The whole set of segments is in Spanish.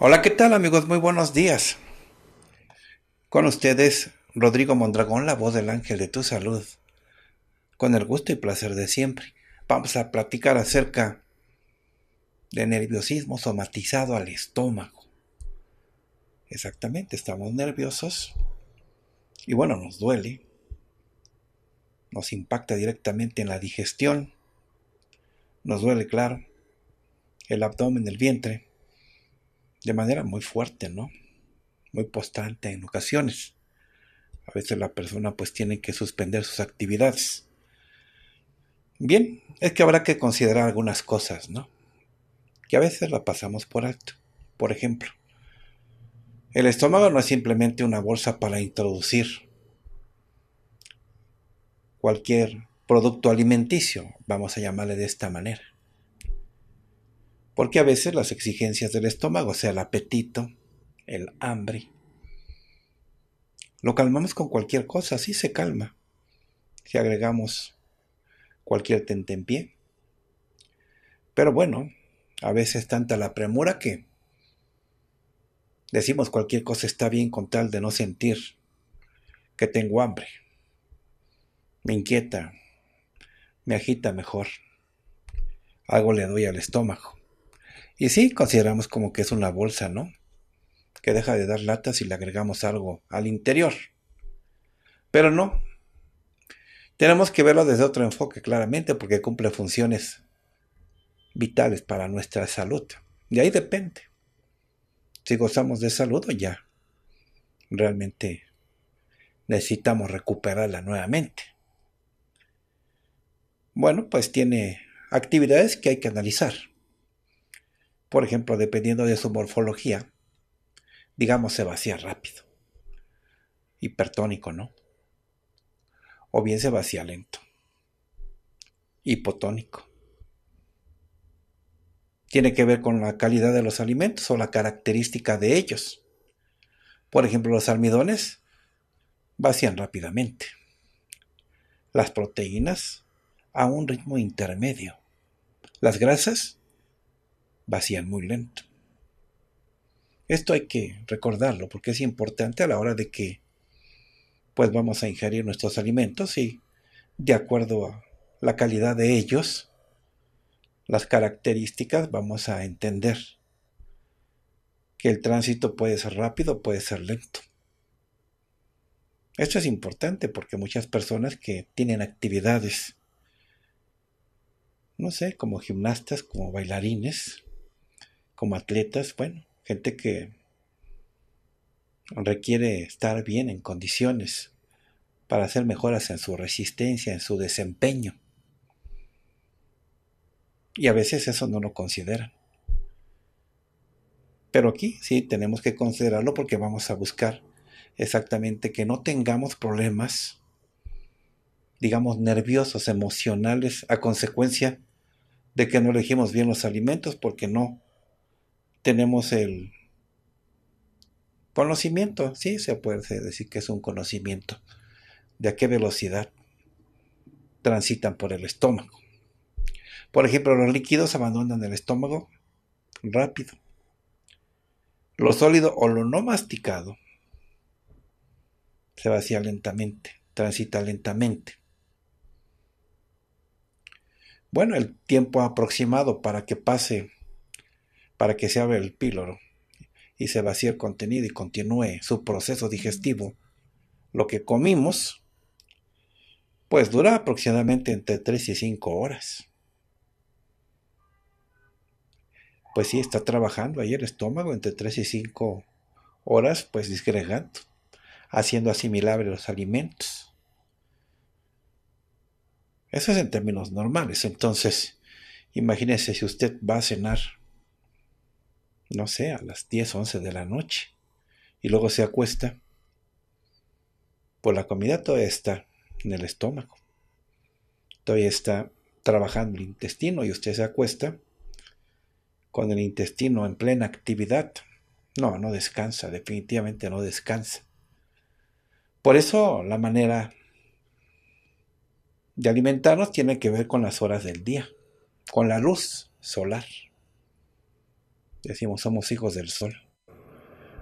Hola, ¿qué tal amigos? Muy buenos días. Con ustedes, Rodrigo Mondragón, la voz del ángel de tu salud. Con el gusto y placer de siempre, vamos a platicar acerca de nerviosismo somatizado al estómago. Exactamente, estamos nerviosos y bueno, nos duele, nos impacta directamente en la digestión, nos duele, claro, el abdomen, el vientre de manera muy fuerte, ¿no? Muy postante en ocasiones. A veces la persona pues tiene que suspender sus actividades. Bien, es que habrá que considerar algunas cosas, ¿no? Que a veces la pasamos por alto. Por ejemplo, el estómago no es simplemente una bolsa para introducir cualquier producto alimenticio, vamos a llamarle de esta manera porque a veces las exigencias del estómago, o sea, el apetito, el hambre, lo calmamos con cualquier cosa, así se calma. Si agregamos cualquier en pie. Pero bueno, a veces tanta la premura que decimos cualquier cosa está bien con tal de no sentir que tengo hambre. Me inquieta, me agita mejor. Algo le doy al estómago. Y sí, consideramos como que es una bolsa, ¿no? Que deja de dar latas y le agregamos algo al interior. Pero no. Tenemos que verlo desde otro enfoque, claramente, porque cumple funciones vitales para nuestra salud. De ahí depende. Si gozamos de salud o ya realmente necesitamos recuperarla nuevamente. Bueno, pues tiene actividades que hay que analizar por ejemplo, dependiendo de su morfología, digamos se vacía rápido, hipertónico, ¿no? O bien se vacía lento, hipotónico. Tiene que ver con la calidad de los alimentos o la característica de ellos. Por ejemplo, los almidones vacían rápidamente. Las proteínas a un ritmo intermedio. Las grasas vacían muy lento. Esto hay que recordarlo porque es importante a la hora de que pues vamos a ingerir nuestros alimentos y de acuerdo a la calidad de ellos, las características vamos a entender que el tránsito puede ser rápido, puede ser lento. Esto es importante porque muchas personas que tienen actividades, no sé, como gimnastas, como bailarines, como atletas, bueno, gente que requiere estar bien en condiciones para hacer mejoras en su resistencia, en su desempeño. Y a veces eso no lo consideran. Pero aquí sí tenemos que considerarlo porque vamos a buscar exactamente que no tengamos problemas, digamos, nerviosos, emocionales, a consecuencia de que no elegimos bien los alimentos porque no tenemos el conocimiento, sí, se puede decir que es un conocimiento de a qué velocidad transitan por el estómago. Por ejemplo, los líquidos abandonan el estómago rápido. Lo sólido o lo no masticado se vacía lentamente, transita lentamente. Bueno, el tiempo aproximado para que pase para que se abra el píloro y se vacíe el contenido y continúe su proceso digestivo. Lo que comimos, pues dura aproximadamente entre 3 y 5 horas. Pues sí, está trabajando ahí el estómago entre 3 y 5 horas, pues disgregando, haciendo asimilables los alimentos. Eso es en términos normales. Entonces, imagínese si usted va a cenar no sé, a las 10, 11 de la noche. Y luego se acuesta. Pues la comida todavía está en el estómago. Todavía está trabajando el intestino y usted se acuesta con el intestino en plena actividad. No, no descansa, definitivamente no descansa. Por eso la manera de alimentarnos tiene que ver con las horas del día, con la luz solar. Decimos, somos hijos del sol.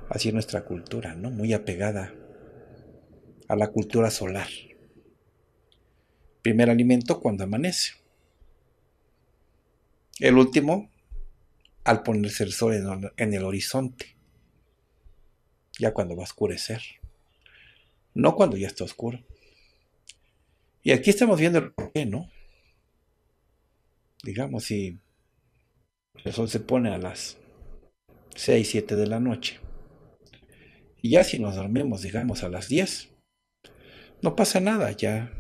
Así es nuestra cultura, ¿no? Muy apegada a la cultura solar. Primer alimento cuando amanece. El último al ponerse el sol en el horizonte. Ya cuando va a oscurecer. No cuando ya está oscuro. Y aquí estamos viendo el qué, ¿no? Digamos, si el sol se pone a las 6, 7 de la noche. Y ya si nos dormimos, digamos, a las 10, no pasa nada, ya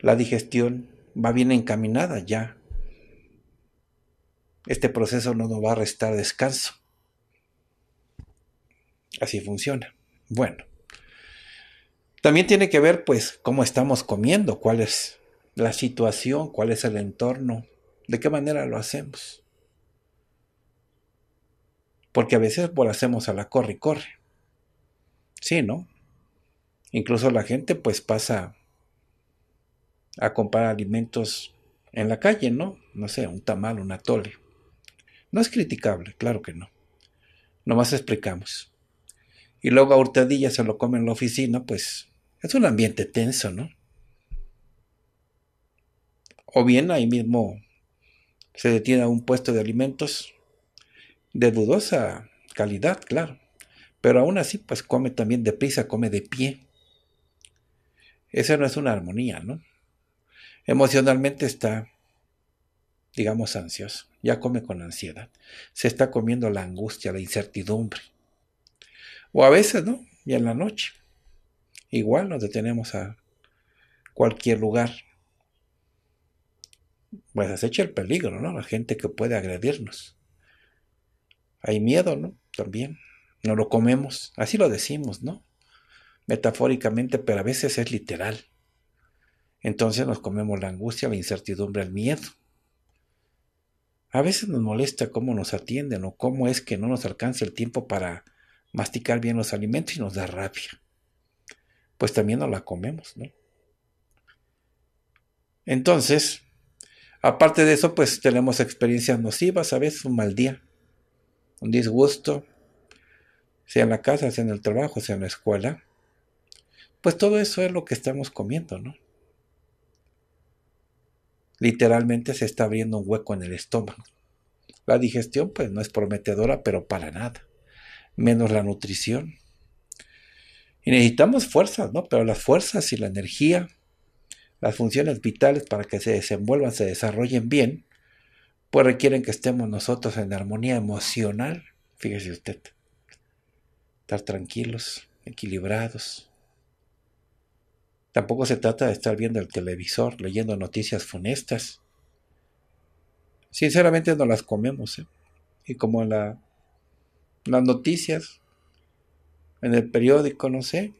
la digestión va bien encaminada, ya este proceso no nos va a restar descanso. Así funciona. Bueno, también tiene que ver pues cómo estamos comiendo, cuál es la situación, cuál es el entorno, de qué manera lo hacemos. Porque a veces volacemos a la corre y corre. Sí, ¿no? Incluso la gente pues pasa a comprar alimentos en la calle, ¿no? No sé, un tamal, un atole. No es criticable, claro que no. Nomás explicamos. Y luego a hurtadillas se lo come en la oficina, pues es un ambiente tenso, ¿no? O bien ahí mismo se detiene a un puesto de alimentos de dudosa calidad, claro. Pero aún así, pues come también deprisa, come de pie. Esa no es una armonía, ¿no? Emocionalmente está, digamos, ansioso. Ya come con ansiedad. Se está comiendo la angustia, la incertidumbre. O a veces, ¿no? Y en la noche. Igual nos detenemos a cualquier lugar. Pues acecha el peligro, ¿no? La gente que puede agredirnos. Hay miedo, ¿no? También. No lo comemos. Así lo decimos, ¿no? Metafóricamente, pero a veces es literal. Entonces nos comemos la angustia, la incertidumbre, el miedo. A veces nos molesta cómo nos atienden o cómo es que no nos alcanza el tiempo para masticar bien los alimentos y nos da rabia. Pues también no la comemos, ¿no? Entonces, aparte de eso, pues tenemos experiencias nocivas, a veces un mal día un disgusto, sea en la casa, sea en el trabajo, sea en la escuela, pues todo eso es lo que estamos comiendo, ¿no? Literalmente se está abriendo un hueco en el estómago. La digestión pues no es prometedora, pero para nada, menos la nutrición. Y necesitamos fuerzas, ¿no? Pero las fuerzas y la energía, las funciones vitales para que se desenvuelvan, se desarrollen bien, pues requieren que estemos nosotros en armonía emocional, fíjese usted, estar tranquilos, equilibrados. Tampoco se trata de estar viendo el televisor, leyendo noticias funestas. Sinceramente no las comemos. ¿eh? Y como las noticias, en el periódico, no sé.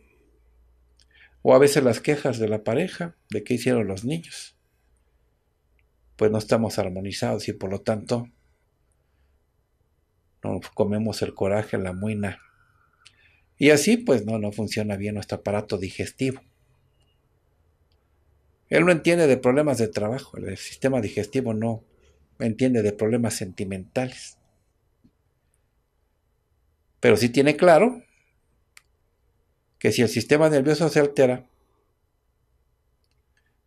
O a veces las quejas de la pareja, de qué hicieron los niños pues no estamos armonizados y por lo tanto nos comemos el coraje, la muina. Y así pues no, no funciona bien nuestro aparato digestivo. Él no entiende de problemas de trabajo, el sistema digestivo no entiende de problemas sentimentales. Pero sí tiene claro que si el sistema nervioso se altera,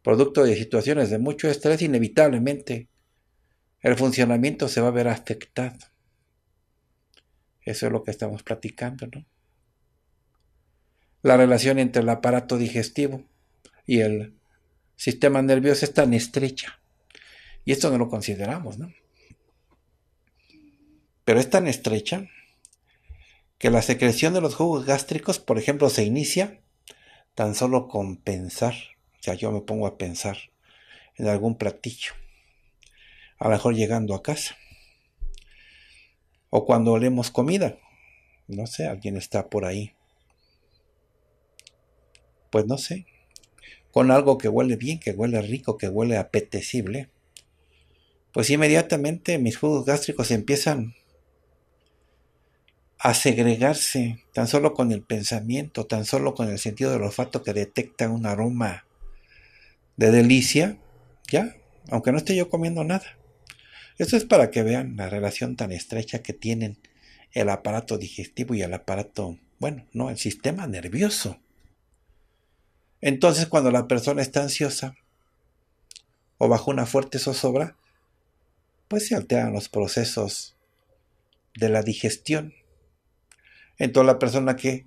Producto de situaciones de mucho estrés, inevitablemente el funcionamiento se va a ver afectado. Eso es lo que estamos platicando, ¿no? La relación entre el aparato digestivo y el sistema nervioso es tan estrecha. Y esto no lo consideramos, ¿no? Pero es tan estrecha que la secreción de los jugos gástricos, por ejemplo, se inicia tan solo con pensar o sea, yo me pongo a pensar en algún platillo, a lo mejor llegando a casa, o cuando olemos comida, no sé, alguien está por ahí, pues no sé, con algo que huele bien, que huele rico, que huele apetecible, pues inmediatamente mis jugos gástricos empiezan a segregarse tan solo con el pensamiento, tan solo con el sentido del olfato que detecta un aroma de delicia, ya, aunque no esté yo comiendo nada. Esto es para que vean la relación tan estrecha que tienen el aparato digestivo y el aparato, bueno, no, el sistema nervioso. Entonces, cuando la persona está ansiosa o bajo una fuerte zozobra, pues se alteran los procesos de la digestión. Entonces la persona que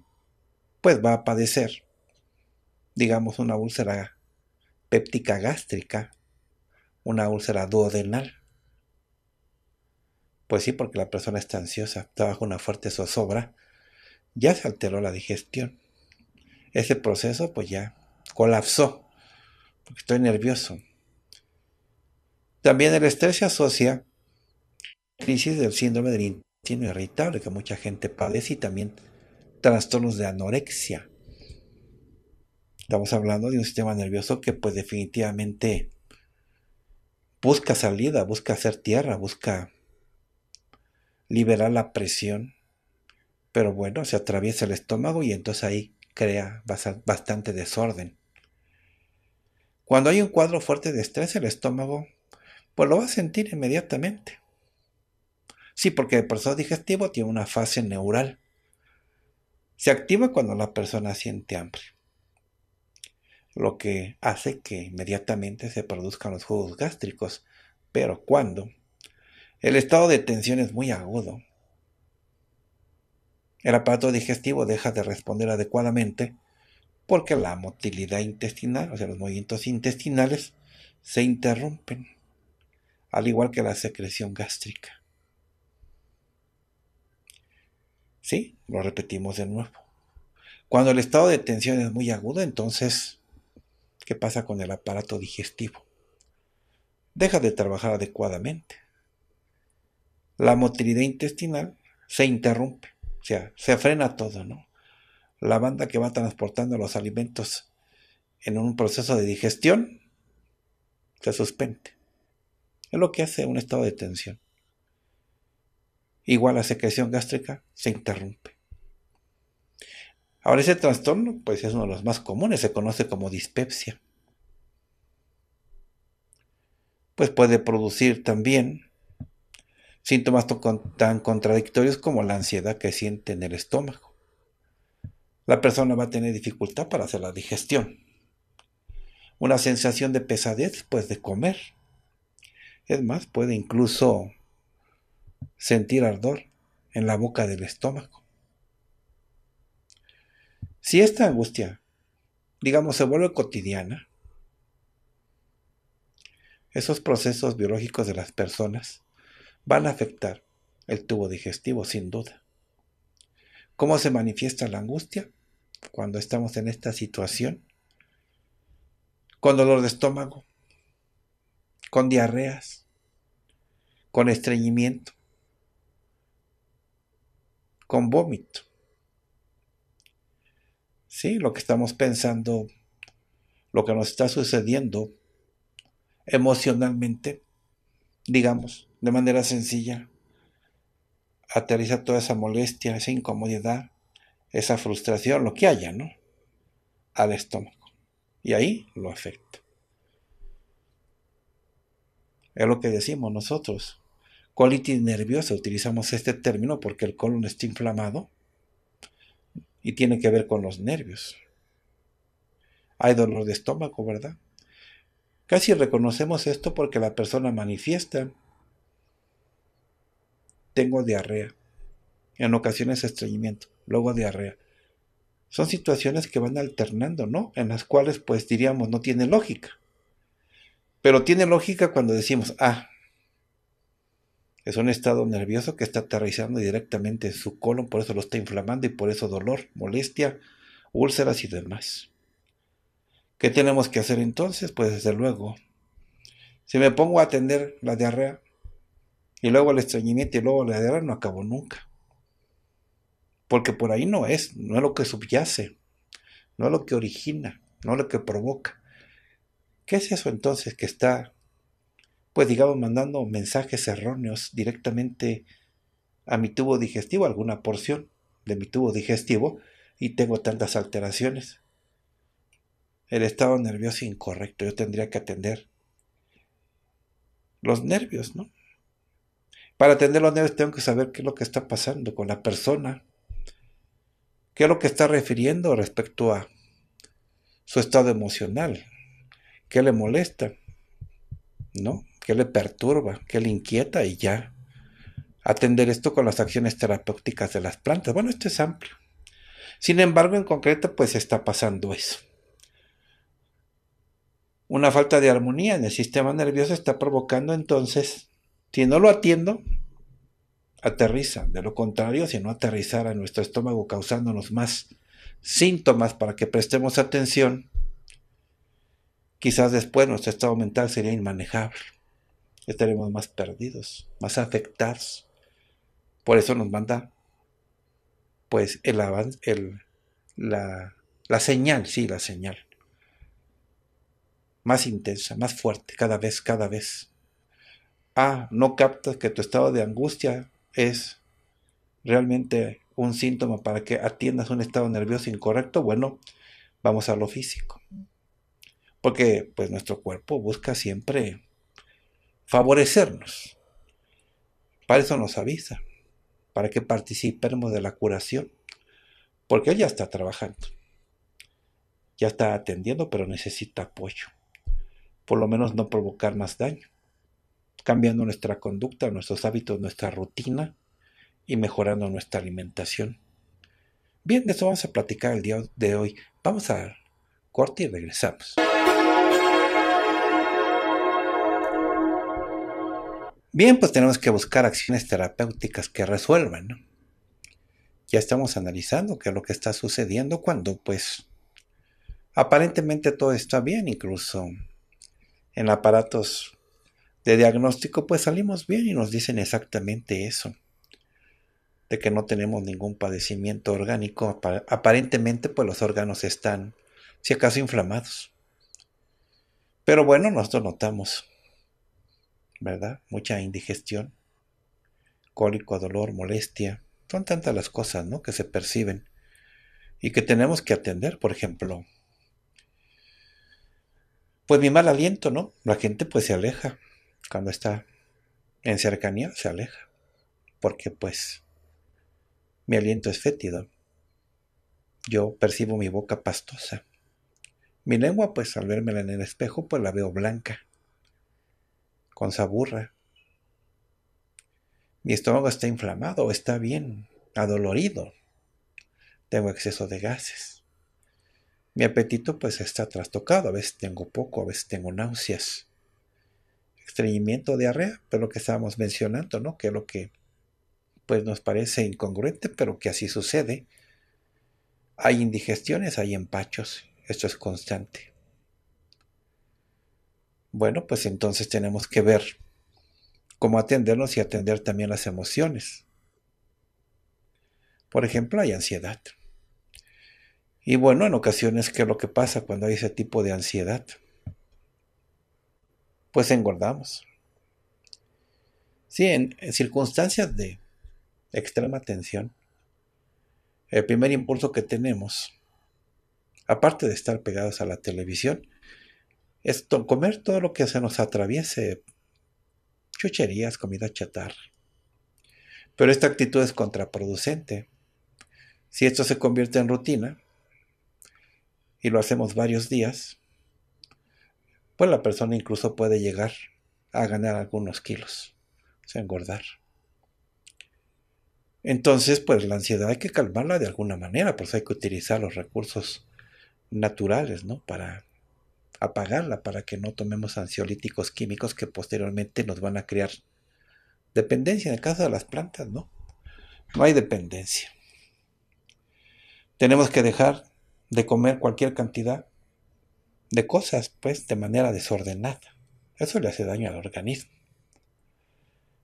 pues va a padecer, digamos, una úlcera péptica gástrica, una úlcera duodenal. Pues sí, porque la persona está ansiosa, está bajo una fuerte zozobra, ya se alteró la digestión. Ese proceso pues ya colapsó, porque estoy nervioso. También el estrés se asocia a crisis del síndrome del intestino irritable que mucha gente padece y también trastornos de anorexia. Estamos hablando de un sistema nervioso que pues definitivamente busca salida, busca hacer tierra, busca liberar la presión. Pero bueno, se atraviesa el estómago y entonces ahí crea bastante desorden. Cuando hay un cuadro fuerte de estrés, el estómago, pues lo va a sentir inmediatamente. Sí, porque el proceso digestivo tiene una fase neural. Se activa cuando la persona siente hambre lo que hace que inmediatamente se produzcan los jugos gástricos. Pero cuando el estado de tensión es muy agudo, el aparato digestivo deja de responder adecuadamente porque la motilidad intestinal, o sea, los movimientos intestinales, se interrumpen, al igual que la secreción gástrica. ¿Sí? Lo repetimos de nuevo. Cuando el estado de tensión es muy agudo, entonces ¿Qué pasa con el aparato digestivo? Deja de trabajar adecuadamente. La motilidad intestinal se interrumpe, o sea, se frena todo, ¿no? La banda que va transportando los alimentos en un proceso de digestión se suspende. Es lo que hace un estado de tensión. Igual la secreción gástrica se interrumpe. Ahora, ese trastorno, pues es uno de los más comunes, se conoce como dispepsia. Pues puede producir también síntomas tan contradictorios como la ansiedad que siente en el estómago. La persona va a tener dificultad para hacer la digestión. Una sensación de pesadez pues de comer. Es más, puede incluso sentir ardor en la boca del estómago. Si esta angustia, digamos, se vuelve cotidiana, esos procesos biológicos de las personas van a afectar el tubo digestivo, sin duda. ¿Cómo se manifiesta la angustia cuando estamos en esta situación? Con dolor de estómago, con diarreas, con estreñimiento, con vómito, lo que estamos pensando, lo que nos está sucediendo emocionalmente, digamos, de manera sencilla. Aterriza toda esa molestia, esa incomodidad, esa frustración, lo que haya, ¿no? Al estómago. Y ahí lo afecta. Es lo que decimos nosotros. Colitis nerviosa, utilizamos este término porque el colon está inflamado y tiene que ver con los nervios. Hay dolor de estómago, ¿verdad? Casi reconocemos esto porque la persona manifiesta, tengo diarrea, en ocasiones estreñimiento, luego diarrea. Son situaciones que van alternando, ¿no? En las cuales pues diríamos no tiene lógica. Pero tiene lógica cuando decimos, ah, es un estado nervioso que está aterrizando directamente en su colon, por eso lo está inflamando y por eso dolor, molestia, úlceras y demás. ¿Qué tenemos que hacer entonces? Pues desde luego, si me pongo a atender la diarrea y luego el estreñimiento y luego la diarrea, no acabo nunca. Porque por ahí no es, no es lo que subyace, no es lo que origina, no es lo que provoca. ¿Qué es eso entonces que está pues digamos mandando mensajes erróneos directamente a mi tubo digestivo, alguna porción de mi tubo digestivo, y tengo tantas alteraciones. El estado nervioso incorrecto, yo tendría que atender los nervios, ¿no? Para atender los nervios tengo que saber qué es lo que está pasando con la persona, qué es lo que está refiriendo respecto a su estado emocional, qué le molesta, ¿no? ¿Qué le perturba, que le inquieta y ya. Atender esto con las acciones terapéuticas de las plantas. Bueno, esto es amplio. Sin embargo, en concreto, pues está pasando eso. Una falta de armonía en el sistema nervioso está provocando entonces, si no lo atiendo, aterriza. De lo contrario, si no aterrizara en nuestro estómago causándonos más síntomas para que prestemos atención, quizás después nuestro estado mental sería inmanejable estaremos más perdidos, más afectados. Por eso nos manda pues el, avance, la, la señal, sí, la señal. Más intensa, más fuerte, cada vez, cada vez. Ah, no captas que tu estado de angustia es realmente un síntoma para que atiendas un estado nervioso incorrecto. Bueno, vamos a lo físico. Porque pues nuestro cuerpo busca siempre favorecernos. Para eso nos avisa, para que participemos de la curación, porque Él ya está trabajando, ya está atendiendo, pero necesita apoyo. Por lo menos no provocar más daño, cambiando nuestra conducta, nuestros hábitos, nuestra rutina y mejorando nuestra alimentación. Bien, de eso vamos a platicar el día de hoy. Vamos a corte y regresamos. Bien, pues tenemos que buscar acciones terapéuticas que resuelvan. Ya estamos analizando qué es lo que está sucediendo cuando pues aparentemente todo está bien, incluso en aparatos de diagnóstico pues salimos bien y nos dicen exactamente eso, de que no tenemos ningún padecimiento orgánico, aparentemente pues los órganos están si acaso inflamados. Pero bueno, nosotros notamos ¿verdad? Mucha indigestión, cólico, dolor, molestia. Son tantas las cosas, ¿no? Que se perciben y que tenemos que atender, por ejemplo. Pues mi mal aliento, ¿no? La gente pues se aleja. Cuando está en cercanía, se aleja. Porque pues mi aliento es fétido. Yo percibo mi boca pastosa. Mi lengua, pues al verme en el espejo, pues la veo blanca con saburra. Mi estómago está inflamado, está bien, adolorido. Tengo exceso de gases. Mi apetito pues está trastocado, a veces tengo poco, a veces tengo náuseas. Estreñimiento, diarrea, pero pues, lo que estábamos mencionando, ¿no? Que es lo que pues nos parece incongruente, pero que así sucede. Hay indigestiones, hay empachos, esto es constante. Bueno, pues entonces tenemos que ver cómo atendernos y atender también las emociones. Por ejemplo, hay ansiedad. Y bueno, en ocasiones, ¿qué es lo que pasa cuando hay ese tipo de ansiedad? Pues engordamos. Sí, en, en circunstancias de extrema tensión, el primer impulso que tenemos, aparte de estar pegados a la televisión, es comer todo lo que se nos atraviese. Chucherías, comida chatarra. Pero esta actitud es contraproducente. Si esto se convierte en rutina y lo hacemos varios días, pues la persona incluso puede llegar a ganar algunos kilos, o sea, engordar. Entonces, pues la ansiedad hay que calmarla de alguna manera, pues hay que utilizar los recursos naturales, ¿no? Para apagarla para que no tomemos ansiolíticos químicos que posteriormente nos van a crear dependencia. En el caso de las plantas, no. No hay dependencia. Tenemos que dejar de comer cualquier cantidad de cosas, pues, de manera desordenada. Eso le hace daño al organismo.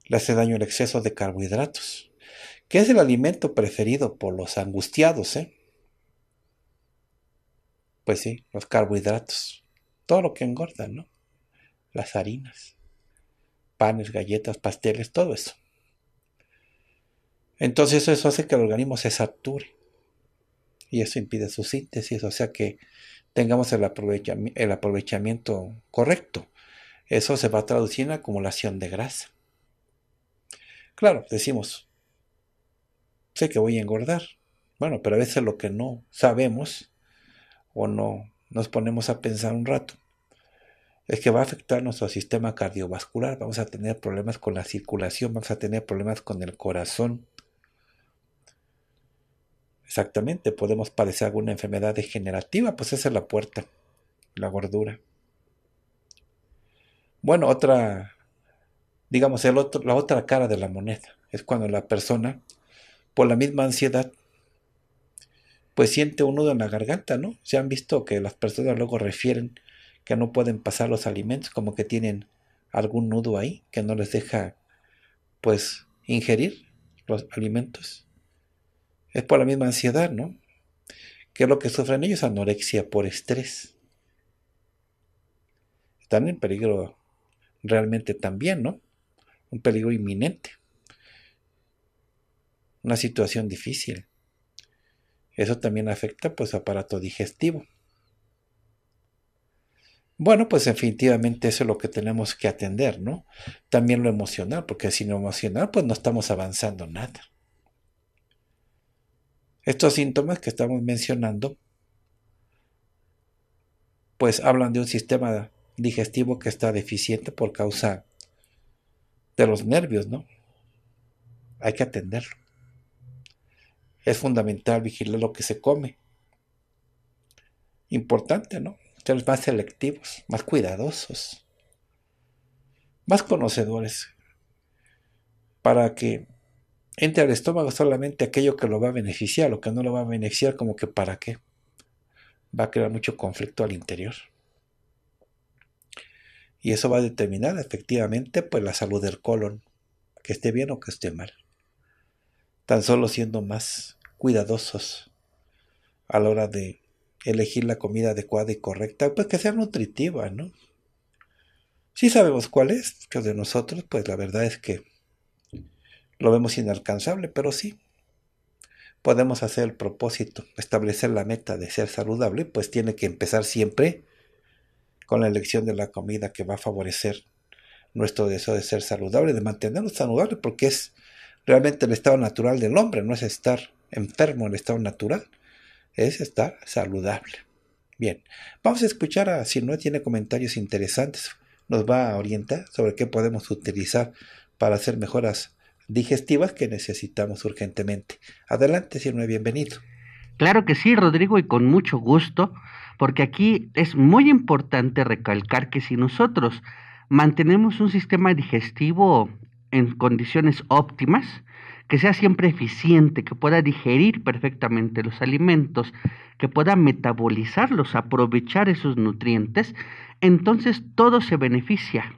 Le hace daño el exceso de carbohidratos, que es el alimento preferido por los angustiados, ¿eh? Pues sí, los carbohidratos todo lo que engorda, ¿no? Las harinas, panes, galletas, pasteles, todo eso. Entonces eso hace que el organismo se sature y eso impide su síntesis, o sea que tengamos el, el aprovechamiento correcto. Eso se va a traducir en acumulación de grasa. Claro, decimos, sé que voy a engordar. Bueno, pero a veces lo que no sabemos o no nos ponemos a pensar un rato, es que va a afectar nuestro sistema cardiovascular, vamos a tener problemas con la circulación, vamos a tener problemas con el corazón. Exactamente, podemos padecer alguna enfermedad degenerativa, pues esa es la puerta, la gordura. Bueno, otra, digamos, el otro, la otra cara de la moneda es cuando la persona, por la misma ansiedad, pues siente un nudo en la garganta, ¿no? Se han visto que las personas luego refieren que no pueden pasar los alimentos, como que tienen algún nudo ahí que no les deja, pues, ingerir los alimentos. Es por la misma ansiedad, ¿no? Que es lo que sufren ellos, anorexia por estrés. Están en peligro realmente también, ¿no? Un peligro inminente. Una situación difícil. Eso también afecta pues aparato digestivo. Bueno, pues definitivamente eso es lo que tenemos que atender, ¿no? También lo emocional, porque sin no emocional pues no estamos avanzando nada. Estos síntomas que estamos mencionando pues hablan de un sistema digestivo que está deficiente por causa de los nervios, ¿no? Hay que atenderlo es fundamental vigilar lo que se come. Importante, ¿no? Ser más selectivos, más cuidadosos, más conocedores, para que entre al estómago solamente aquello que lo va a beneficiar, lo que no lo va a beneficiar, como que para qué. Va a crear mucho conflicto al interior. Y eso va a determinar efectivamente pues, la salud del colon, que esté bien o que esté mal. Tan solo siendo más cuidadosos a la hora de elegir la comida adecuada y correcta, pues que sea nutritiva, ¿no? Sí sabemos cuál es, que de nosotros, pues la verdad es que lo vemos inalcanzable, pero sí podemos hacer el propósito, establecer la meta de ser saludable, pues tiene que empezar siempre con la elección de la comida que va a favorecer nuestro deseo de ser saludable, de mantenernos saludables, porque es realmente el estado natural del hombre, no es estar enfermo en estado natural es estar saludable. Bien, vamos a escuchar a si tiene comentarios interesantes, nos va a orientar sobre qué podemos utilizar para hacer mejoras digestivas que necesitamos urgentemente. Adelante, Sinue, bienvenido. Claro que sí, Rodrigo, y con mucho gusto, porque aquí es muy importante recalcar que si nosotros mantenemos un sistema digestivo en condiciones óptimas, que sea siempre eficiente, que pueda digerir perfectamente los alimentos, que pueda metabolizarlos, aprovechar esos nutrientes, entonces todo se beneficia.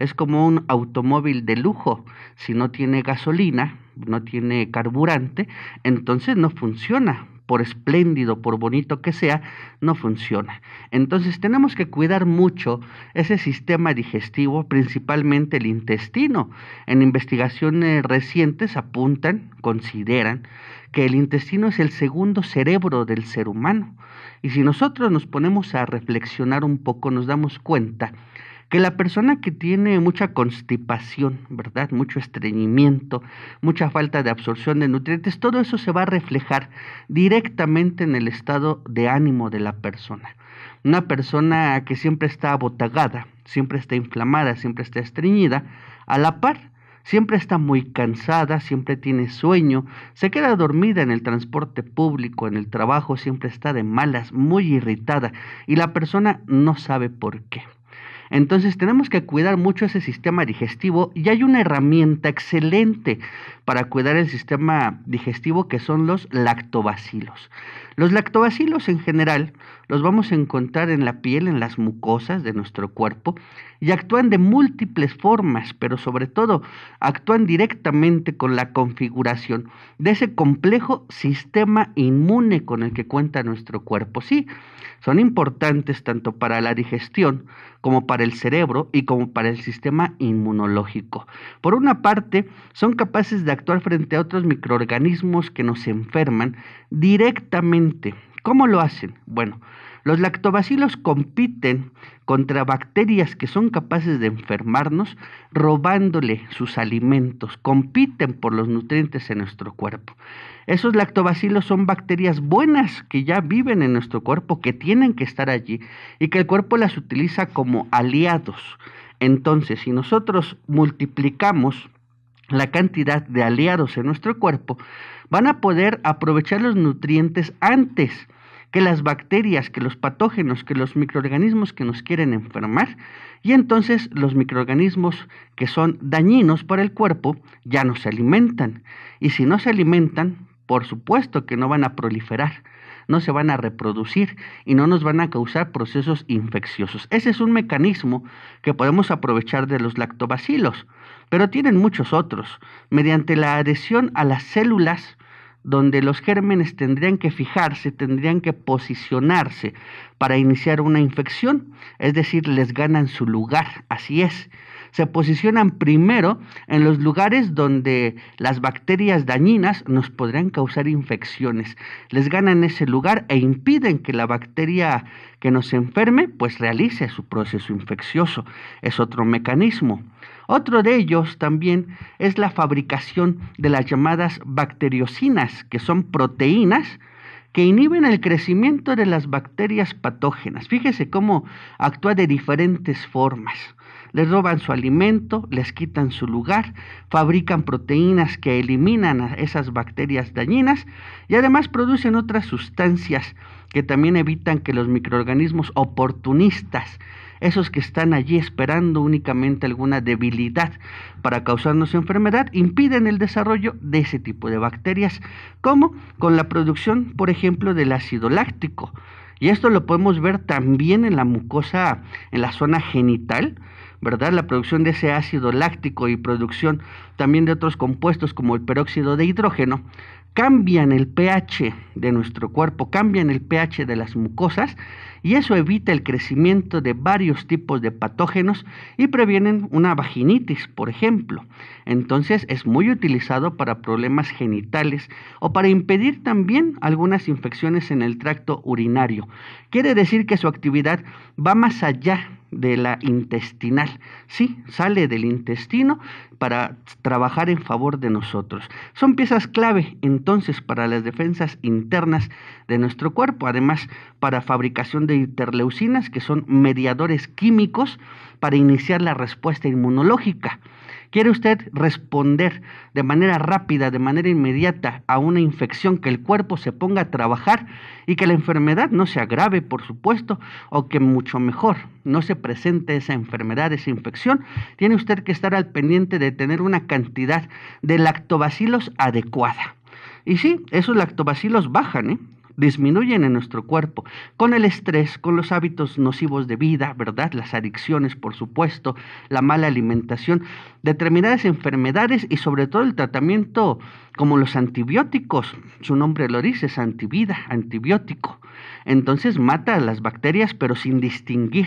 Es como un automóvil de lujo, si no tiene gasolina, no tiene carburante, entonces no funciona, por espléndido, por bonito que sea, no funciona. Entonces tenemos que cuidar mucho ese sistema digestivo, principalmente el intestino. En investigaciones recientes apuntan, consideran, que el intestino es el segundo cerebro del ser humano. Y si nosotros nos ponemos a reflexionar un poco, nos damos cuenta que la persona que tiene mucha constipación, ¿verdad? Mucho estreñimiento, mucha falta de absorción de nutrientes, todo eso se va a reflejar directamente en el estado de ánimo de la persona. Una persona que siempre está abotagada, siempre está inflamada, siempre está estreñida, a la par siempre está muy cansada, siempre tiene sueño, se queda dormida en el transporte público, en el trabajo, siempre está de malas, muy irritada y la persona no sabe por qué. Entonces tenemos que cuidar mucho ese sistema digestivo y hay una herramienta excelente para cuidar el sistema digestivo que son los lactobacilos. Los lactobacilos en general los vamos a encontrar en la piel, en las mucosas de nuestro cuerpo y actúan de múltiples formas, pero sobre todo actúan directamente con la configuración de ese complejo sistema inmune con el que cuenta nuestro cuerpo. Sí, son importantes tanto para la digestión como para el cerebro y como para el sistema inmunológico. Por una parte, son capaces de actuar frente a otros microorganismos que nos enferman directamente ¿Cómo lo hacen? Bueno, los lactobacilos compiten contra bacterias que son capaces de enfermarnos robándole sus alimentos, compiten por los nutrientes en nuestro cuerpo. Esos lactobacilos son bacterias buenas que ya viven en nuestro cuerpo, que tienen que estar allí y que el cuerpo las utiliza como aliados. Entonces, si nosotros multiplicamos la cantidad de aliados en nuestro cuerpo, van a poder aprovechar los nutrientes antes que las bacterias, que los patógenos, que los microorganismos que nos quieren enfermar, y entonces los microorganismos que son dañinos para el cuerpo ya no se alimentan. Y si no se alimentan, por supuesto que no van a proliferar, no se van a reproducir y no nos van a causar procesos infecciosos. Ese es un mecanismo que podemos aprovechar de los lactobacilos, pero tienen muchos otros. Mediante la adhesión a las células, donde los gérmenes tendrían que fijarse, tendrían que posicionarse para iniciar una infección, es decir, les ganan su lugar, así es. Se posicionan primero en los lugares donde las bacterias dañinas nos podrían causar infecciones. Les ganan ese lugar e impiden que la bacteria que nos enferme pues realice su proceso infeccioso. Es otro mecanismo. Otro de ellos también es la fabricación de las llamadas bacteriocinas, que son proteínas que inhiben el crecimiento de las bacterias patógenas. Fíjese cómo actúa de diferentes formas. Les roban su alimento, les quitan su lugar, fabrican proteínas que eliminan a esas bacterias dañinas y además producen otras sustancias que también evitan que los microorganismos oportunistas esos que están allí esperando únicamente alguna debilidad para causarnos enfermedad, impiden el desarrollo de ese tipo de bacterias, como con la producción, por ejemplo, del ácido láctico. Y esto lo podemos ver también en la mucosa, en la zona genital, ¿verdad? La producción de ese ácido láctico y producción también de otros compuestos como el peróxido de hidrógeno cambian el pH de nuestro cuerpo, cambian el pH de las mucosas y eso evita el crecimiento de varios tipos de patógenos y previenen una vaginitis, por ejemplo. Entonces es muy utilizado para problemas genitales o para impedir también algunas infecciones en el tracto urinario. Quiere decir que su actividad va más allá de la intestinal. Sí, sale del intestino para trabajar en favor de nosotros. Son piezas clave entonces para las defensas internas de nuestro cuerpo, además para fabricación de interleucinas que son mediadores químicos para iniciar la respuesta inmunológica. ¿Quiere usted responder de manera rápida, de manera inmediata a una infección, que el cuerpo se ponga a trabajar y que la enfermedad no se agrave, por supuesto, o que mucho mejor no se presente esa enfermedad, esa infección? Tiene usted que estar al pendiente de tener una cantidad de lactobacilos adecuada. Y sí, esos lactobacilos bajan, ¿eh? disminuyen en nuestro cuerpo, con el estrés, con los hábitos nocivos de vida, ¿verdad? Las adicciones, por supuesto, la mala alimentación, determinadas enfermedades y sobre todo el tratamiento como los antibióticos, su nombre lo dice, es antivida, antibiótico entonces mata a las bacterias pero sin distinguir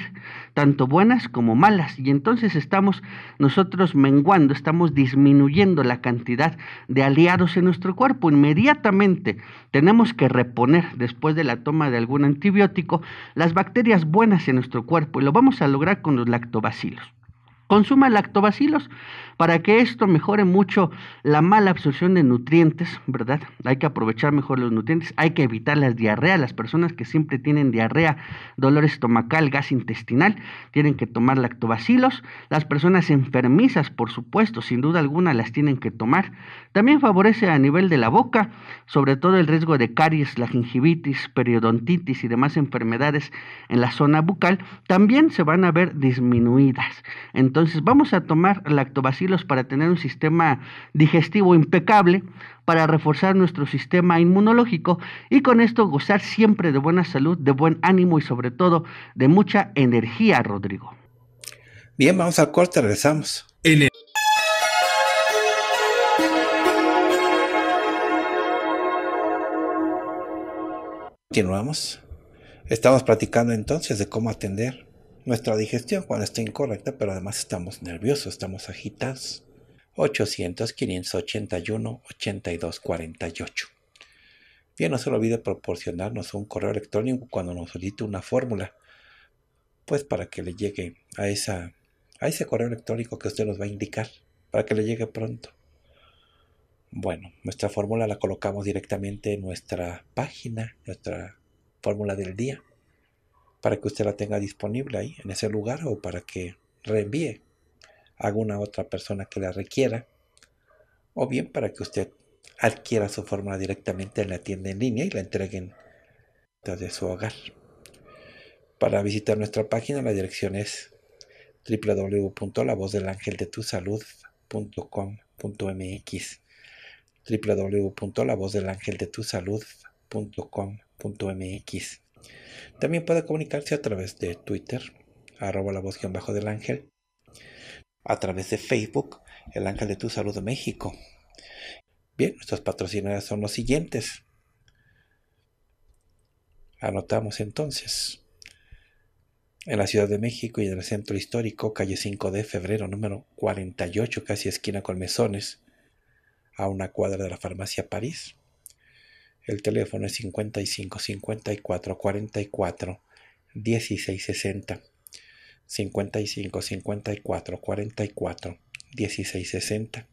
tanto buenas como malas y entonces estamos nosotros menguando, estamos disminuyendo la cantidad de aliados en nuestro cuerpo. Inmediatamente tenemos que reponer después de la toma de algún antibiótico las bacterias buenas en nuestro cuerpo y lo vamos a lograr con los lactobacilos. Consuma lactobacilos para que esto mejore mucho la mala absorción de nutrientes, ¿verdad? Hay que aprovechar mejor los nutrientes, hay que evitar las diarreas. Las personas que siempre tienen diarrea, dolor estomacal, gas intestinal, tienen que tomar lactobacilos. Las personas enfermizas, por supuesto, sin duda alguna las tienen que tomar. También favorece a nivel de la boca, sobre todo el riesgo de caries, la gingivitis, periodontitis y demás enfermedades en la zona bucal, también se van a ver disminuidas. Entonces, vamos a tomar lactobacilos para tener un sistema digestivo impecable, para reforzar nuestro sistema inmunológico y con esto gozar siempre de buena salud, de buen ánimo y sobre todo de mucha energía, Rodrigo. Bien, vamos al corte, regresamos. Continuamos. Estamos platicando entonces de cómo atender nuestra digestión cuando está incorrecta, pero además estamos nerviosos, estamos agitados. 800 581 82 48. Bien, no se olvide proporcionarnos un correo electrónico cuando nos solicite una fórmula, pues para que le llegue a, esa, a ese correo electrónico que usted nos va a indicar, para que le llegue pronto. Bueno, nuestra fórmula la colocamos directamente en nuestra página, nuestra fórmula del día para que usted la tenga disponible ahí, en ese lugar, o para que reenvíe a alguna otra persona que la requiera, o bien para que usted adquiera su fórmula directamente en la tienda en línea y la entreguen desde su hogar. Para visitar nuestra página, la dirección es www.lavozdelangeldetusalud.com.mx www.lavozdelangeldetusalud.com.mx también puede comunicarse a través de Twitter, arroba la voz bajo del ángel, a través de Facebook, el ángel de tu salud México. Bien, nuestros patrocinadores son los siguientes. Anotamos entonces. En la Ciudad de México y en el Centro Histórico, calle 5 de febrero, número 48, casi esquina con mesones, a una cuadra de la farmacia París. El teléfono es 55 54 44 16 60. 55 54 44 16 60.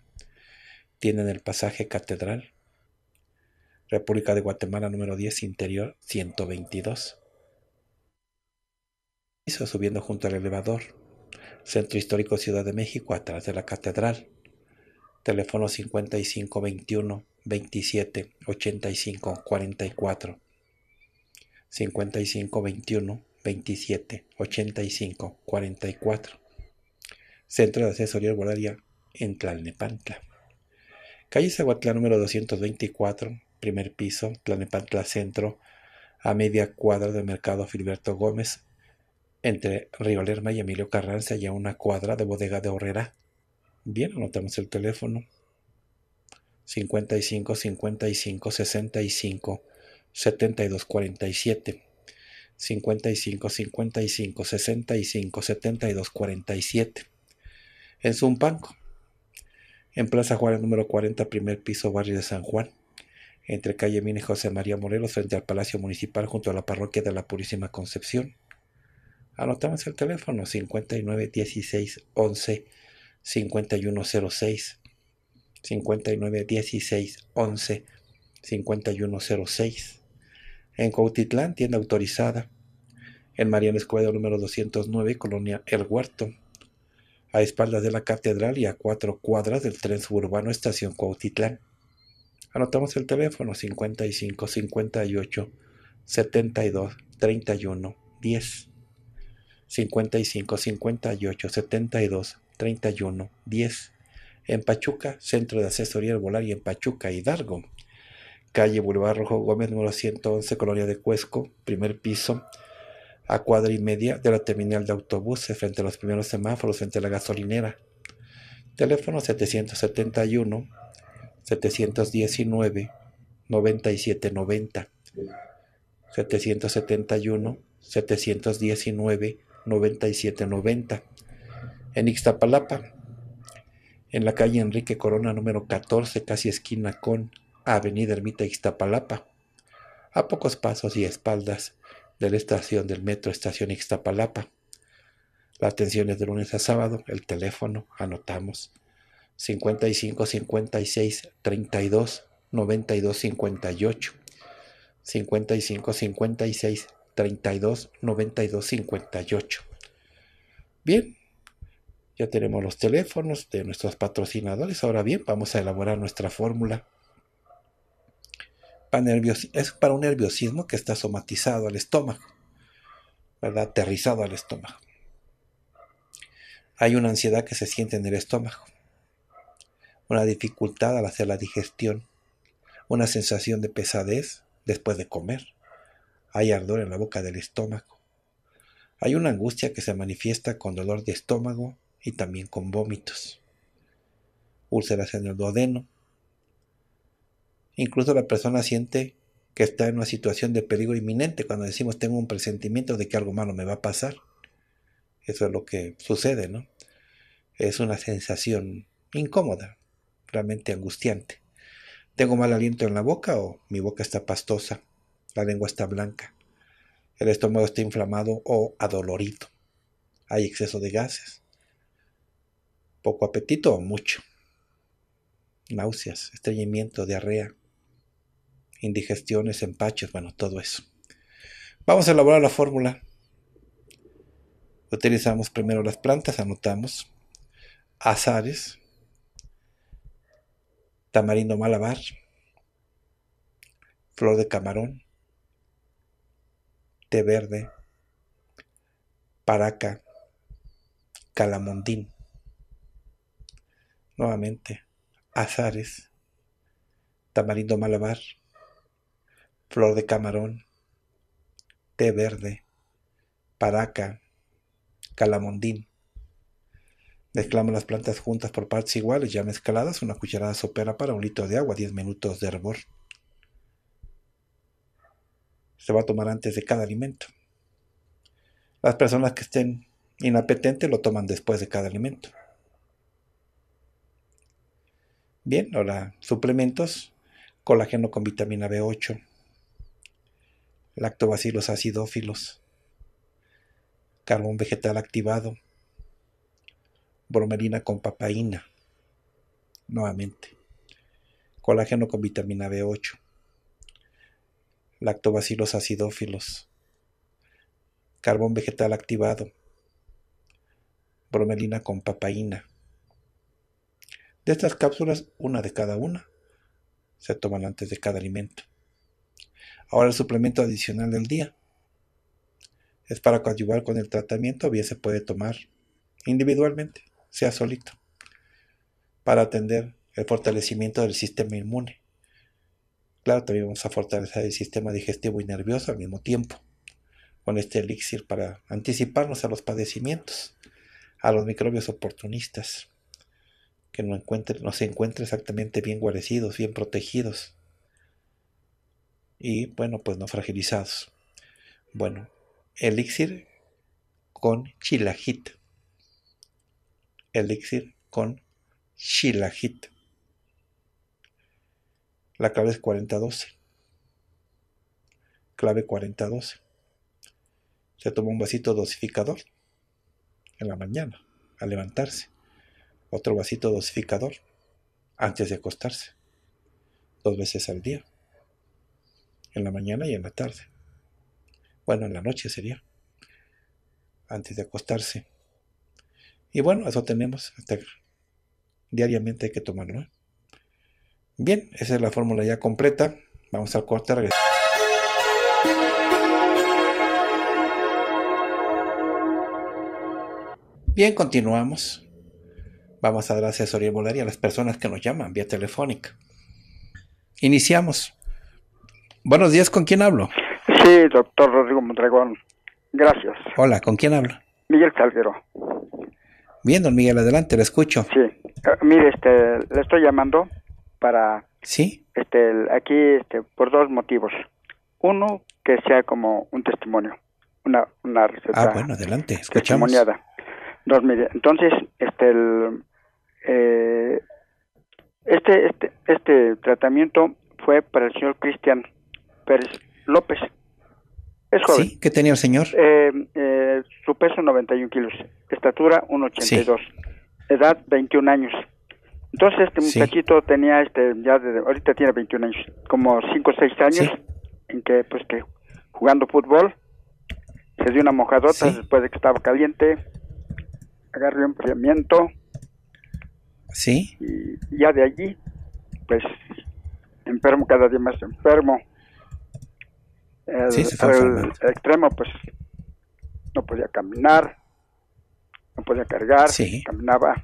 Tienen el pasaje Catedral. República de Guatemala número 10, interior 122. subiendo junto al elevador. Centro Histórico Ciudad de México, atrás de la Catedral. Teléfono 55 5521 27 85 44 55 21 27 85 44 Centro de Asesoría Arbolaria en Tlalnepantla. Calle Zaguatlán número 224, primer piso, Tlalnepantla Centro, a media cuadra del mercado Filiberto Gómez, entre Río Lerma y Emilio Carranza y a una cuadra de bodega de Horrera. Bien, anotamos el teléfono 55 55 65 72 47 55 55 65 72 47 en Zumpanco en Plaza Juárez número 40 primer piso barrio de San Juan entre calle Mina y José María Morelos frente al Palacio Municipal junto a la parroquia de la Purísima Concepción anotamos el teléfono 59 16 11 5106 59 16 11 5106. En Cautitlán, tienda autorizada. En Mariana Escuela número 209, Colonia El Huerto. A espaldas de la catedral y a cuatro cuadras del tren suburbano Estación Cuautitlán. Anotamos el teléfono 55 58 72 31 10. 55 58 72 31 10 en Pachuca, Centro de Asesoría y en Pachuca, Hidalgo. Calle Boulevard Rojo Gómez, número 111, Colonia de Cuesco, primer piso, a cuadra y media de la terminal de autobuses, frente a los primeros semáforos, frente a la gasolinera. Teléfono 771 719 9790. 771 719 9790. En Ixtapalapa, en la calle Enrique Corona número 14, casi esquina con Avenida Ermita Ixtapalapa, a pocos pasos y espaldas de la estación del metro Estación Ixtapalapa. La atención es de lunes a sábado, el teléfono anotamos 55 56 32 92 58 55 56 32 92 58. Bien, ya tenemos los teléfonos de nuestros patrocinadores. Ahora bien, vamos a elaborar nuestra fórmula. Para es para un nerviosismo que está somatizado al estómago, ¿verdad? Aterrizado al estómago. Hay una ansiedad que se siente en el estómago, una dificultad al hacer la digestión, una sensación de pesadez después de comer. Hay ardor en la boca del estómago. Hay una angustia que se manifiesta con dolor de estómago y también con vómitos, úlceras en el duodeno. Incluso la persona siente que está en una situación de peligro inminente cuando decimos tengo un presentimiento de que algo malo me va a pasar. Eso es lo que sucede, ¿no? Es una sensación incómoda, realmente angustiante. Tengo mal aliento en la boca o mi boca está pastosa, la lengua está blanca, el estómago está inflamado o adolorido, hay exceso de gases poco apetito o mucho, náuseas, estreñimiento, diarrea, indigestiones, empaches, bueno, todo eso. Vamos a elaborar la fórmula. Utilizamos primero las plantas, anotamos azares, tamarindo malabar, flor de camarón, té verde, paraca, calamondín nuevamente, Azares, Tamarindo Malabar, Flor de Camarón, Té Verde, Paraca, Calamondín. Mezclamos las plantas juntas por partes iguales, ya mezcladas, una cucharada sopera para un litro de agua, 10 minutos de hervor. Se va a tomar antes de cada alimento. Las personas que estén inapetentes lo toman después de cada alimento. Bien, ahora suplementos, colágeno con vitamina B8, lactobacilos acidófilos, carbón vegetal activado, bromelina con papaína, nuevamente, colágeno con vitamina B8, lactobacilos acidófilos, carbón vegetal activado, bromelina con papaína, de estas cápsulas, una de cada una se toman antes de cada alimento. Ahora el suplemento adicional del día es para coadyuvar con el tratamiento, bien se puede tomar individualmente, sea solito, para atender el fortalecimiento del sistema inmune. Claro, también vamos a fortalecer el sistema digestivo y nervioso al mismo tiempo, con este elixir para anticiparnos a los padecimientos, a los microbios oportunistas que no, se encuentre exactamente bien guarecidos, bien protegidos y bueno, pues no fragilizados. Bueno, elixir con chilajit. Elixir con chilajit. La clave es 4012. Clave 4012. Se toma un vasito dosificador en la mañana al levantarse otro vasito dosificador antes de acostarse, dos veces al día, en la mañana y en la tarde. Bueno, en la noche sería, antes de acostarse. Y bueno, eso tenemos diariamente hay que tomarlo. Bien, esa es la fórmula ya completa. Vamos al corte, Bien, continuamos. Vamos a dar asesoría volaria a las personas que nos llaman vía telefónica. Iniciamos. Buenos días, ¿con quién hablo? Sí, doctor Rodrigo Mondragón. Gracias. Hola, ¿con quién hablo? Miguel Calderón. Bien, don Miguel, adelante, le escucho. Sí, eh, mire, este, le estoy llamando para... Sí. Este, aquí, este, por dos motivos. Uno, que sea como un testimonio, una, una ah, receta. Ah, bueno, adelante, escuchamos. Dos, mire, entonces, este, el, eh, este, este, este tratamiento fue para el señor Cristian Pérez López. Es joven. ¿qué tenía el señor? Eh, eh, su peso 91 kilos, estatura 1,82, edad 21 años. Entonces este muchachito tenía, este, ya ahorita tiene 21 años, como 5 o 6 años, en que pues que jugando fútbol, se dio una mojadota después de que estaba caliente, agarró un enfriamiento, Sí. Y ya de allí, pues, enfermo, cada día más enfermo. El, extremo, pues, no podía caminar, no podía cargar, caminaba,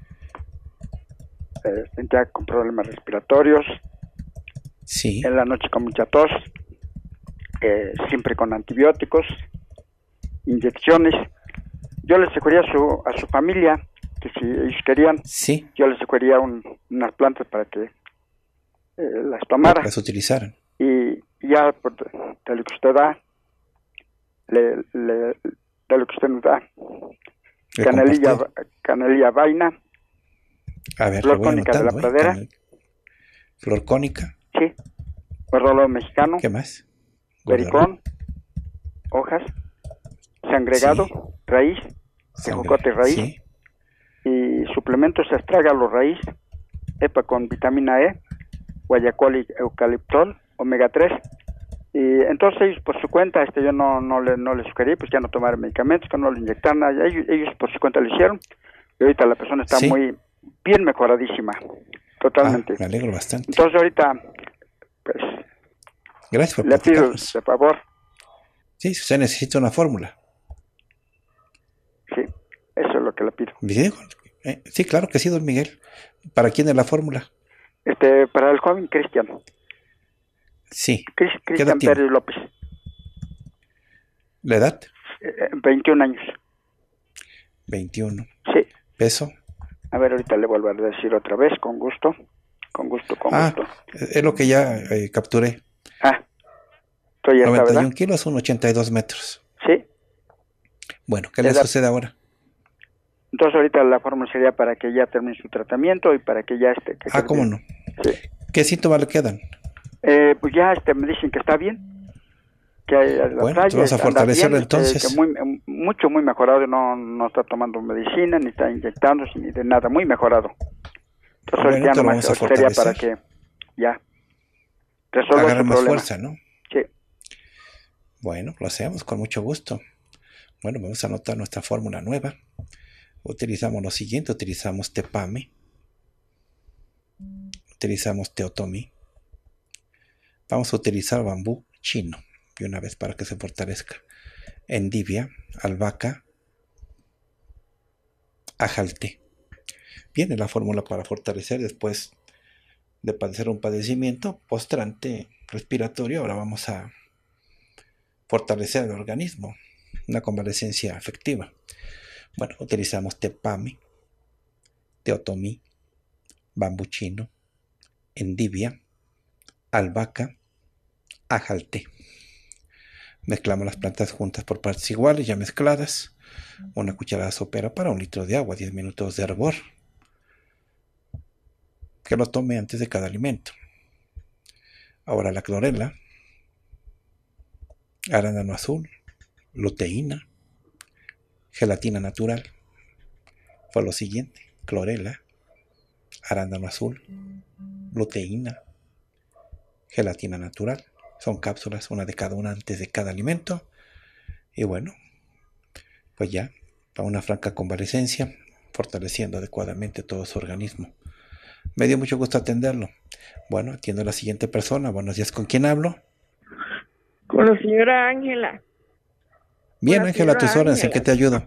tenía eh, sentía con problemas respiratorios. Sí. En la noche con mucha tos, eh, siempre con antibióticos, inyecciones. Yo le aseguré a su, a su familia que si ellos querían, yo les sugería unas plantas para que eh, las tomara. Las Y ya tal de lo que usted da, le, le, usted nos da, canelilla, canelilla vaina, flor cónica de la ¿eh? pradera. Flor cónica. Sí, guardalo mexicano. ¿Qué más? Pericón, hojas, sangregado, raíz, tejocote raíz y suplementos astrágalo raíz, EPA con vitamina E, guayacol y eucaliptol, omega 3. Y entonces ellos por su cuenta, este yo no, no, le, no les sugerí, pues ya no tomar medicamentos, que no le inyectaran nada, ellos, por su cuenta lo hicieron. Y ahorita la persona está muy bien mejoradísima, totalmente. Ah, me alegro bastante. Entonces ahorita, pues... Gracias por Le pido, por favor. Sí, usted necesita una fórmula. Sí, eso es lo que le pido. Bien, eh, sí, claro que sí, don Miguel. ¿Para quién es la fórmula? Este, para el joven Cristian. Sí. Cristian Pérez López. ¿La edad? 21 eh, eh, años. 21. Sí. ¿Peso? A ver, ahorita le vuelvo a decir otra vez, con gusto. Con gusto, con ah, gusto. Es lo que ya capturé. Ah, estoy 91 ¿verdad? kilos, son 82 metros. Sí. Bueno, ¿qué le sucede ahora? Entonces ahorita la fórmula sería para que ya termine su tratamiento y para que ya esté. Que ah, ¿cómo no? Sí. ¿Qué síntomas le quedan? Eh, pues ya este, me dicen que está bien. Que bueno, a fortalecer eh, entonces. Eh, mucho, muy mejorado. No, no está tomando medicina, ni está inyectándose, ni de nada. Muy mejorado. Entonces bueno, ahorita nomás sería para que ya resuelva más fuerza, ¿no? Sí. Bueno, lo hacemos con mucho gusto. Bueno, vamos a anotar nuestra fórmula nueva utilizamos lo siguiente, utilizamos Tepame, utilizamos Teotomi, vamos a utilizar bambú chino, y una vez para que se fortalezca, endivia, albahaca, ajalte. Viene la fórmula para fortalecer después de padecer un padecimiento postrante respiratorio, ahora vamos a fortalecer el organismo, una convalecencia afectiva. Bueno, utilizamos tepame, teotomí, bambuchino, endivia, albahaca, ajalte. Mezclamos las plantas juntas por partes iguales, ya mezcladas. Una cucharada sopera para un litro de agua, 10 minutos de hervor. Que lo tome antes de cada alimento. Ahora la clorela, arándano azul, luteína, gelatina natural. Fue lo siguiente, clorela, arándano azul, luteína, gelatina natural. Son cápsulas, una de cada una antes de cada alimento. Y bueno, pues ya, para una franca convalecencia fortaleciendo adecuadamente todo su organismo. Me dio mucho gusto atenderlo. Bueno, atiendo a la siguiente persona. Buenos días, ¿con quién hablo? Con la señora Ángela. Bien, Ángela, tus horas, ¿en qué te ayuda?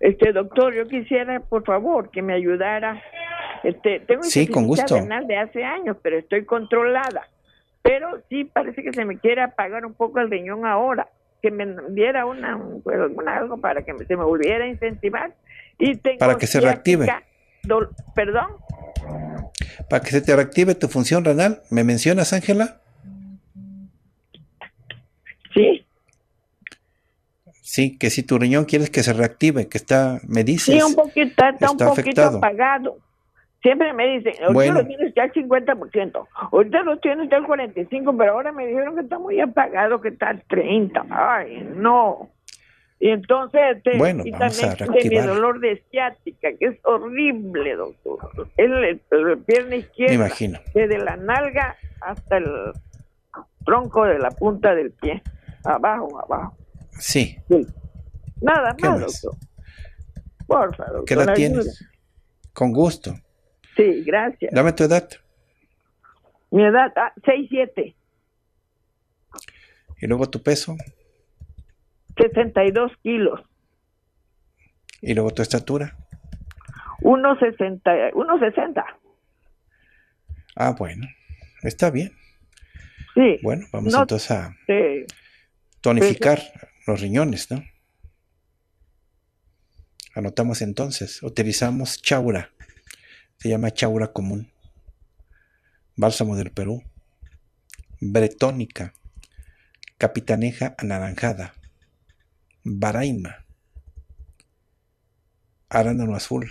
Este doctor, yo quisiera, por favor, que me ayudara. Este, tengo sí, con gusto. renal de hace años, pero estoy controlada. Pero sí parece que se me quiere apagar un poco el riñón ahora. Que me diera una, algo para que se me volviera a incentivar y tengo para que se reactive. Perdón. Para que se te reactive tu función renal, ¿me mencionas, Ángela? Sí, que si tu riñón quieres que se reactive, que está, me dices. Sí, un poquito, está, un poquito apagado. Siempre me dicen, ahorita lo tienes ya al 50%, ahorita lo tienes ya al 45%, pero ahora me dijeron que está muy apagado, que está al 30%. Ay, no. Y entonces, este, bueno, y también de mi dolor de ciática, que es horrible, doctor. el, pierna izquierda, imagino. desde la nalga hasta el tronco de la punta del pie, abajo, abajo. Sí. Nada más, Por favor. ¿Qué edad tienes? Con gusto. Sí, gracias. Dame tu edad. Mi edad, 6, ah, 7. ¿Y luego tu peso? 62 kilos. ¿Y luego tu estatura? 1,60. 1,60. Ah, bueno. Está bien. Sí. Bueno, vamos entonces a tonificar. Sí los riñones, ¿no? Anotamos entonces, utilizamos chaura, se llama chaura común, bálsamo del Perú, bretónica, capitaneja anaranjada, baraima, arándano azul,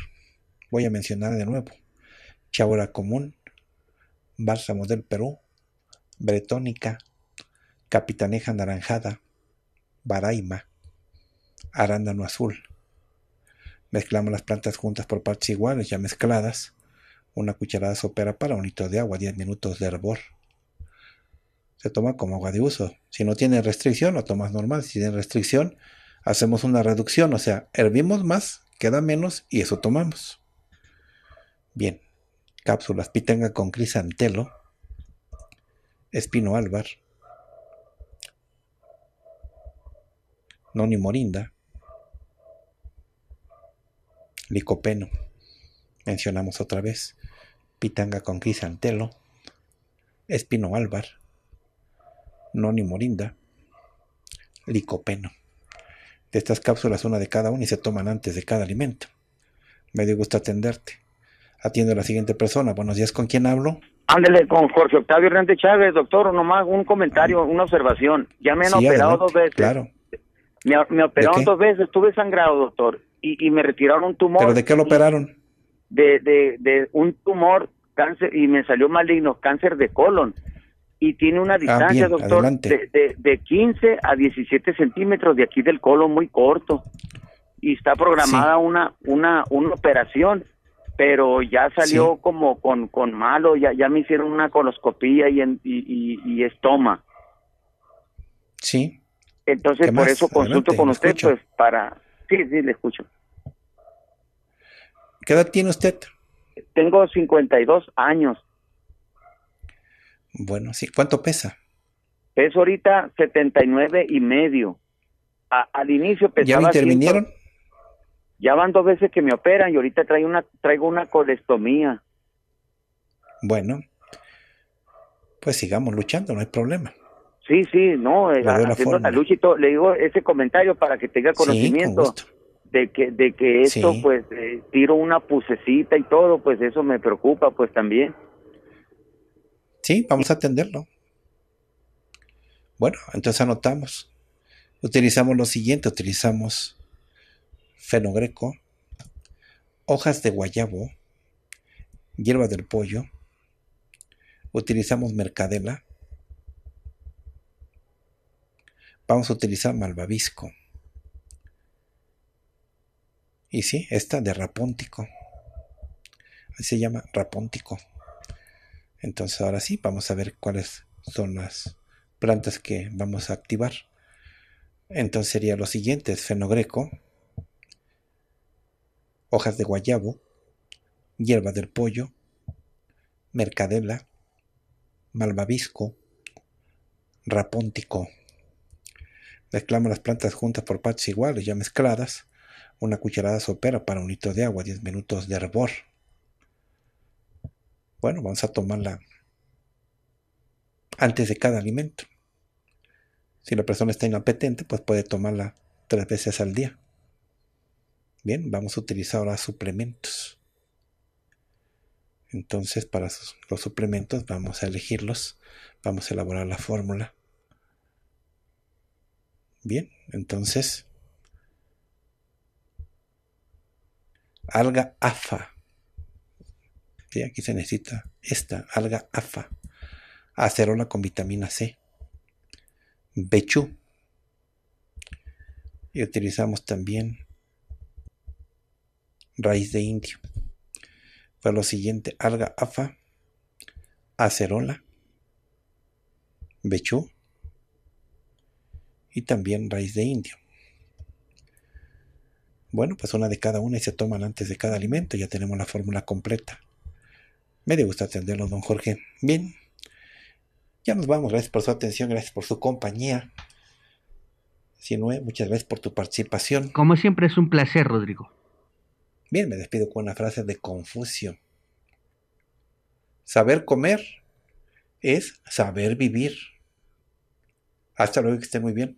voy a mencionar de nuevo, chaura común, bálsamo del Perú, bretónica, capitaneja anaranjada, Baraima, arándano azul. Mezclamos las plantas juntas por partes iguales, ya mezcladas. Una cucharada sopera para un litro de agua, 10 minutos de hervor. Se toma como agua de uso. Si no tiene restricción, lo tomas normal. Si tiene restricción, hacemos una reducción. O sea, hervimos más, queda menos y eso tomamos. Bien. Cápsulas pitanga con crisantelo, espino álvar, Noni Morinda, Licopeno, mencionamos otra vez, Pitanga con Crisantelo, Espino Álvar, Noni Morinda, Licopeno. De estas cápsulas, una de cada una y se toman antes de cada alimento. Me dio gusto atenderte. Atiendo a la siguiente persona. Buenos días, ¿con quién hablo? Ándele con Jorge Octavio Hernández Chávez, doctor, nomás un comentario, ah. una observación. Ya me han operado dos veces. Claro. Me, operaron dos veces, estuve sangrado, doctor, y, y, me retiraron un tumor. ¿Pero de qué lo operaron? De, de, un tumor, cáncer, y me salió maligno, cáncer de colon. Y tiene una ah, distancia, doctor, de, de, 15 a 17 centímetros de aquí del colon, muy corto. Y está programada una, una, una operación pero ya salió como con, con malo, ya, ya me hicieron una coloscopía y, en, y, y estoma. Sí. Entonces, por eso consulto con usted, pues, para... Sí, sí, le escucho. ¿Qué edad tiene usted? Tengo 52 años. Bueno, sí. ¿Cuánto pesa? Peso ahorita 79 y medio. al inicio pesaba... ¿Ya me Ya van dos veces que me operan y ahorita traigo una, traigo una colestomía. Bueno, pues sigamos luchando, no hay problema. Sí, sí, no, eh, haciendo la y todo. Le digo ese comentario para que tenga conocimiento de que de que esto, pues, eh, tiro una pusecita y todo, pues eso me preocupa, pues también. Sí, vamos a atenderlo. Bueno, entonces anotamos. Utilizamos lo siguiente, utilizamos fenogreco, hojas de guayabo, hierba del pollo, utilizamos mercadela, vamos a utilizar malvavisco. Y sí, esta de rapóntico. Así se llama rapóntico. Entonces ahora sí, vamos a ver cuáles son las plantas que vamos a activar. Entonces sería lo siguiente, fenogreco, hojas de guayabo, hierba del pollo, mercadela, malvavisco, rapóntico. Mezclamos las plantas juntas por partes iguales, ya mezcladas. Una cucharada sopera para un litro de agua, 10 minutos de hervor. Bueno, vamos a tomarla antes de cada alimento. Si la persona está inapetente, pues puede tomarla tres veces al día. Bien, vamos a utilizar ahora suplementos. Entonces, para los suplementos vamos a elegirlos, vamos a elaborar la fórmula Bien, entonces. Alga afa. Aquí se necesita esta, alga afa. Acerola con vitamina C. Bechú. Y utilizamos también raíz de indio. Fue lo siguiente, alga afa, acerola, bechu y también raíz de indio. Bueno, pues una de cada una y se toman antes de cada alimento. Ya tenemos la fórmula completa. Me dio gusto atenderlo, don Jorge. Bien. Ya nos vamos. Gracias por su atención, gracias por su compañía. Sinue, muchas gracias por tu participación. Como siempre es un placer, Rodrigo. Bien, me despido con una frase de Confucio. Saber comer es saber vivir. Hasta luego, que esté muy bien.